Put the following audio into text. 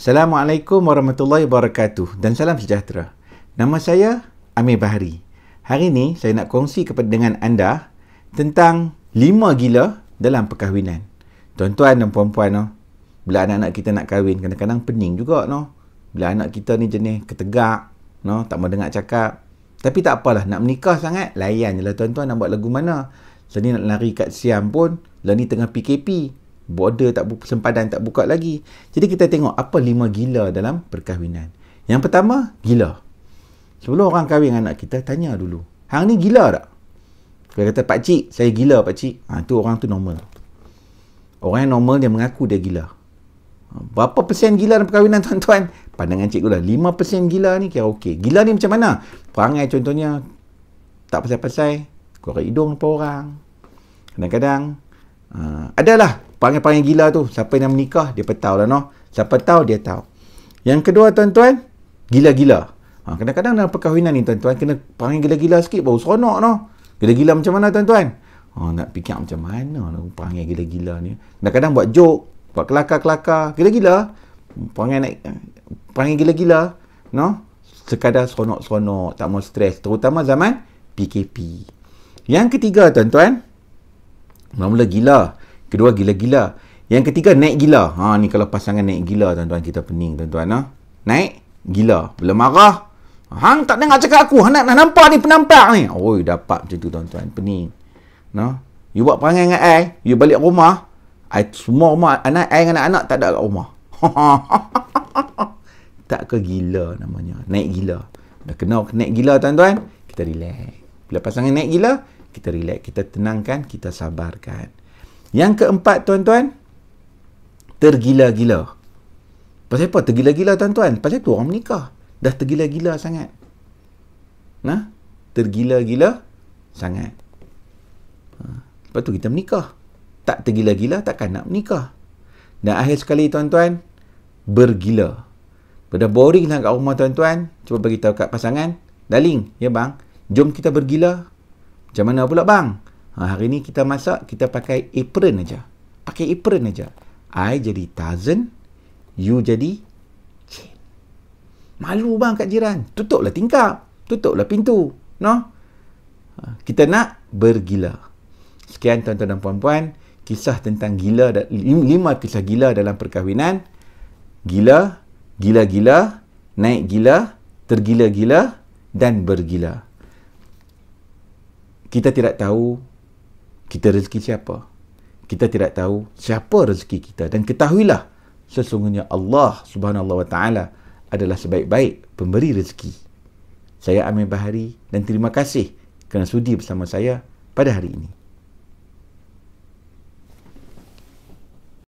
Assalamualaikum warahmatullahi wabarakatuh dan salam sejahtera. Nama saya Amir Bahari. Hari ini saya nak kongsi kepada dengan anda tentang lima gila dalam perkahwinan. Tuan-tuan dan puan-puan, no, bila anak-anak kita nak kahwin, kadang-kadang pening juga. No. Bila anak kita ni jenis ketegak, no, tak mau dengar cakap. Tapi tak apalah, nak menikah sangat, layan je lah tuan-tuan nak buat lagu mana. Lain nak lari kat siam pun, Lani tengah PKP border tak buka, sempadan tak buka lagi. Jadi kita tengok apa lima gila dalam perkahwinan. Yang pertama, gila. Sebelum orang kahwin dengan anak kita, tanya dulu. Hang ni gila tak? Kalau kata, Pak Cik, saya gila Pak Cik. Ha, tu orang tu normal. Orang yang normal dia mengaku dia gila. Ha, berapa persen gila dalam perkahwinan tuan-tuan? Pandangan cikgu lah. 5% gila ni kira okey. Gila ni macam mana? Perangai contohnya. Tak pasal-pasal. Korek hidung apa orang. Kadang-kadang. Uh, adalah panggil-panggil gila tu siapa yang menikah dia petau lah noh siapa tahu dia tahu yang kedua tuan-tuan gila-gila ha, kadang-kadang dalam perkahwinan ni tuan-tuan kena panggil gila-gila sikit baru seronok no? gila-gila macam mana tuan-tuan Oh nak fikir macam mana nak panggil gila-gila ni kadang-kadang buat joke buat kelakar-kelakar gila-gila panggil naik panggil gila-gila no? sekadar seronok-seronok tak mau stres terutama zaman PKP yang ketiga tuan-tuan mula-mula gila Kedua, gila-gila. Yang ketiga, naik gila. Ha, ni kalau pasangan naik gila, tuan-tuan. Kita pening, tuan-tuan. Ha? Naik gila. Bila marah. Hang tak dengar cakap aku. Hang nak, nak nampak ni, penampak ni. Oi, dapat macam tu, tuan-tuan. Pening. No? You buat perangai dengan I. You balik rumah. I, semua rumah, anak, I dengan anak-anak tak ada kat rumah. tak ke gila namanya. Naik gila. Dah kenal naik gila, tuan-tuan. Kita relax. Bila pasangan naik gila, kita relax. Kita tenangkan, kita sabarkan. Yang keempat tuan-tuan, tergila-gila. Pasal apa tergila-gila tuan-tuan? Pasal tu orang menikah. Dah tergila-gila sangat. Nah, tergila-gila sangat. Ha, lepas tu kita menikah. Tak tergila-gila takkan nak menikah. Dan akhir sekali tuan-tuan, bergila. Benda boring lah kat rumah tuan-tuan, cuba beritahu kat pasangan, Darling, ya bang, jom kita bergila. Macam mana pula bang? Ha, hari ni kita masak, kita pakai apron aja. Pakai apron aja. I jadi thousand, you jadi chain. Malu bang kat jiran. Tutuplah tingkap. Tutuplah pintu. No? Ha, kita nak bergila. Sekian tuan-tuan dan puan-puan. Kisah tentang gila, lima kisah gila dalam perkahwinan. Gila, gila-gila, naik gila, tergila-gila dan bergila. Kita tidak tahu kita rezeki siapa. Kita tidak tahu siapa rezeki kita dan ketahuilah sesungguhnya Allah Subhanahu wa taala adalah sebaik-baik pemberi rezeki. Saya Amir Bahari dan terima kasih kerana sudi bersama saya pada hari ini.